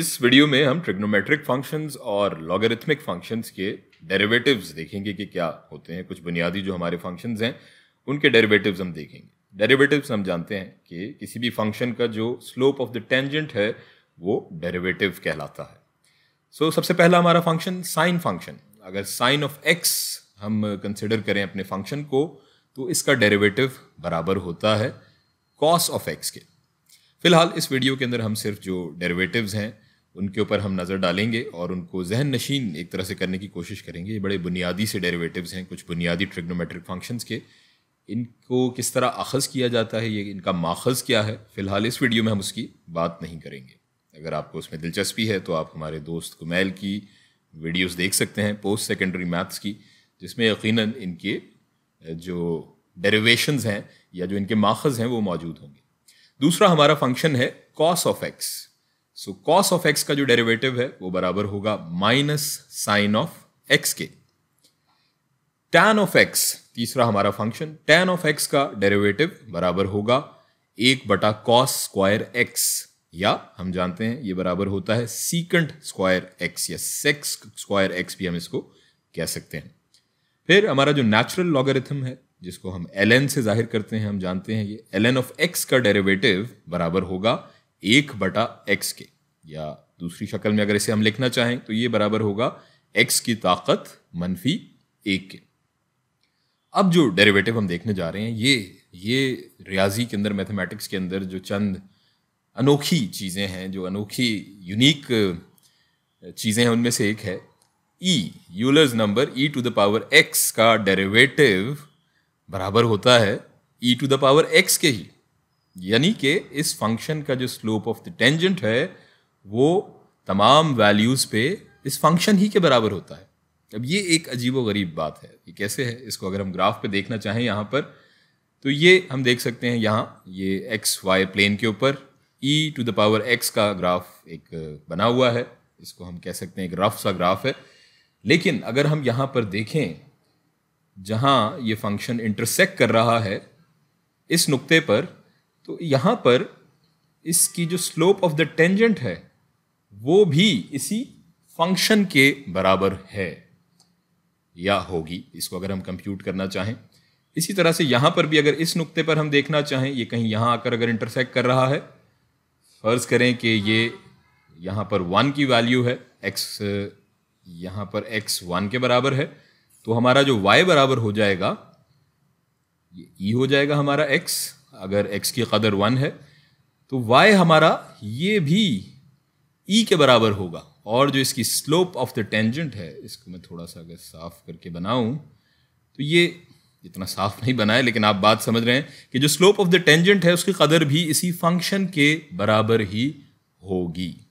इस वीडियो में हम ट्रिग्नोमेट्रिक फंक्शंस और लॉगरिथमिक फंक्शंस के डेरिवेटिव्स देखेंगे कि क्या होते हैं कुछ बुनियादी जो हमारे फंक्शंस हैं उनके डेरिवेटिव्स हम देखेंगे डेरिवेटिव्स हम जानते हैं कि किसी भी फंक्शन का जो स्लोप ऑफ द टेंजेंट है वो डेरिवेटिव कहलाता है सो so, सबसे पहला हमारा फंक्शन साइन फंक्शन अगर साइन ऑफ एक्स हम कंसिडर करें अपने फंक्शन को तो इसका डेरिवेटिव बराबर होता है कॉस ऑफ एक्स के फिलहाल इस वीडियो के अंदर हम सिर्फ जो डेरिवेटिव्स हैं उनके ऊपर हम नज़र डालेंगे और उनको जहन नशीन एक तरह से करने की कोशिश करेंगे ये बड़े बुनियादी से डेरिवेटिव्स हैं कुछ बुनियादी ट्रिग्नोमेट्रिक फंक्शंस के इनको किस तरह अखज़ किया जाता है ये इनका माखज़ क्या है फ़िलहाल इस वीडियो में हम उसकी बात नहीं करेंगे अगर आपको उसमें दिलचस्पी है तो आप हमारे दोस्त कुमैल की वीडियोज़ देख सकते हैं पोस्ट सेकेंडरी मैथ्स की जिसमें यकीन इनके जो डेरिवेशंस हैं या जो इनके माखज़ हैं वो मौजूद होंगे दूसरा हमारा फंक्शन है cos of x so cos of x का जो डेरिवेटिव है वो बराबर होगा माइनस साइन ऑफ एक्स के टैन ऑफ एक्स तीसरा हमारा फंक्शन टैन ऑफ एक्स का डेरिवेटिव बराबर होगा एक बटा कॉस स्क्वायर एक्स या हम जानते हैं ये बराबर होता है सीकंड स्क्वायर एक्स या सेक्स स्क्वायर एक्स भी हम इसको कह सकते हैं फिर हमारा जो नेचुरल लॉगरिथम है जिसको हम एल से जाहिर करते हैं हम जानते हैं ये एल ऑफ एक्स का डेरिवेटिव बराबर होगा एक बटा एक्स के या दूसरी शक्ल में अगर इसे हम लिखना चाहें तो ये बराबर होगा एक्स की ताकत मनफी एक के अब जो डेरिवेटिव हम देखने जा रहे हैं ये ये रियाजी के अंदर मैथमेटिक्स के अंदर जो चंद अनोखी चीज़ें हैं जो अनोखी यूनिक चीज़ें हैं उनमें से एक है e Euler's number e to the power x का डेरिवेटिव बराबर होता है e to the power x के ही यानी कि इस फंक्शन का जो स्लोप ऑफ द टेंजेंट है वो तमाम वैल्यूज़ पे इस फंक्शन ही के बराबर होता है अब ये एक अजीब गरीब बात है ये कैसे है इसको अगर हम ग्राफ पे देखना चाहें यहाँ पर तो ये हम देख सकते हैं यहाँ ये एक्स वाई प्लेन के ऊपर e to the power x का ग्राफ एक बना हुआ है इसको हम कह सकते हैं एक रफ सा ग्राफ है लेकिन अगर हम यहाँ पर देखें जहाँ ये फंक्शन इंटरसेक्ट कर रहा है इस नुक्ते पर तो यहाँ पर इसकी जो स्लोप ऑफ द टेंजेंट है वो भी इसी फंक्शन के बराबर है या होगी इसको अगर हम कंप्यूट करना चाहें इसी तरह से यहाँ पर भी अगर इस नुक्ते पर हम देखना चाहें ये कहीं यहाँ आकर अगर इंटरसेक्ट कर रहा है फ़र्ज़ करें कि ये यहाँ पर वन की वैल्यू है एक्स यहाँ पर एक्स वन के बराबर है तो हमारा जो वाई बराबर हो जाएगा ये ई e हो जाएगा हमारा एक्स अगर एक्स की कदर वन है तो वाई हमारा ये भी ई e के बराबर होगा और जो इसकी स्लोप ऑफ द टेंजेंट है इसको मैं थोड़ा सा अगर साफ करके बनाऊं तो ये इतना साफ नहीं बना है लेकिन आप बात समझ रहे हैं कि जो स्लोप ऑफ द टेंजेंट है उसकी कदर भी इसी फंक्शन के बराबर ही होगी